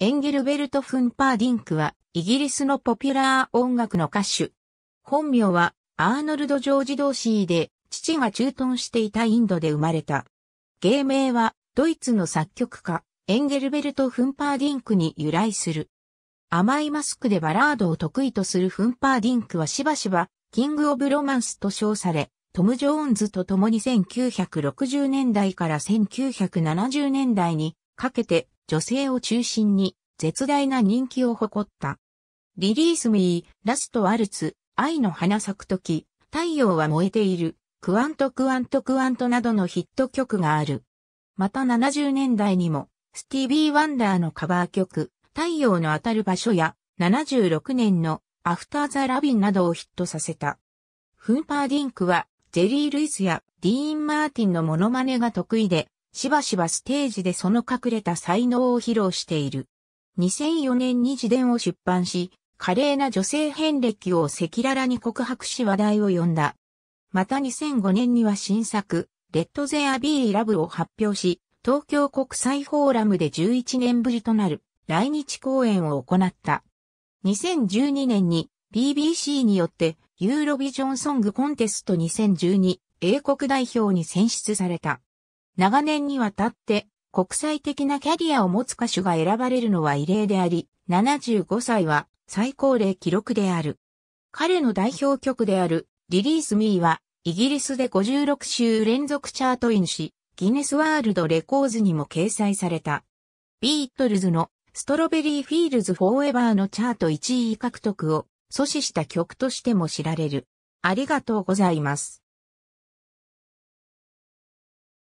エンゲルベルト・フンパーディンクは、イギリスのポピュラー音楽の歌手。本名は、アーノルド・ジョージ・ドーシーで、父が駐屯していたインドで生まれた。芸名は、ドイツの作曲家、エンゲルベルト・フンパーディンクに由来する。甘いマスクでバラードを得意とするフンパーディンクはしばしば、キング・オブ・ロマンスと称され、トム・ジョーンズと共に1960年代から1970年代にかけて女性を中心に絶大な人気を誇った。リリースミー、ラストアルツ、愛の花咲くとき、太陽は燃えている、クワントクワントクワントなどのヒット曲がある。また70年代にも、スティービー・ワンダーのカバー曲、太陽の当たる場所や、76年のアフター・ザ・ラビンなどをヒットさせた。フンパーディンクは、ジェリー・ルイスやディーン・マーティンのモノマネが得意で、しばしばステージでその隠れた才能を披露している。2004年に自伝を出版し、華麗な女性遍歴を赤裸々に告白し話題を呼んだ。また2005年には新作、レッド・ゼア・ビー・ラブを発表し、東京国際フォーラムで11年ぶりとなる来日公演を行った。2012年に BBC によってユーロビジョンソングコンテスト2012英国代表に選出された。長年にわたって国際的なキャリアを持つ歌手が選ばれるのは異例であり、75歳は最高齢記録である。彼の代表曲であるリリースミーはイギリスで56週連続チャートインし、ギネスワールドレコーズにも掲載された。ビートルズのストロベリーフィールズフォーエバーのチャート1位獲得を阻止した曲としても知られる。ありがとうございます。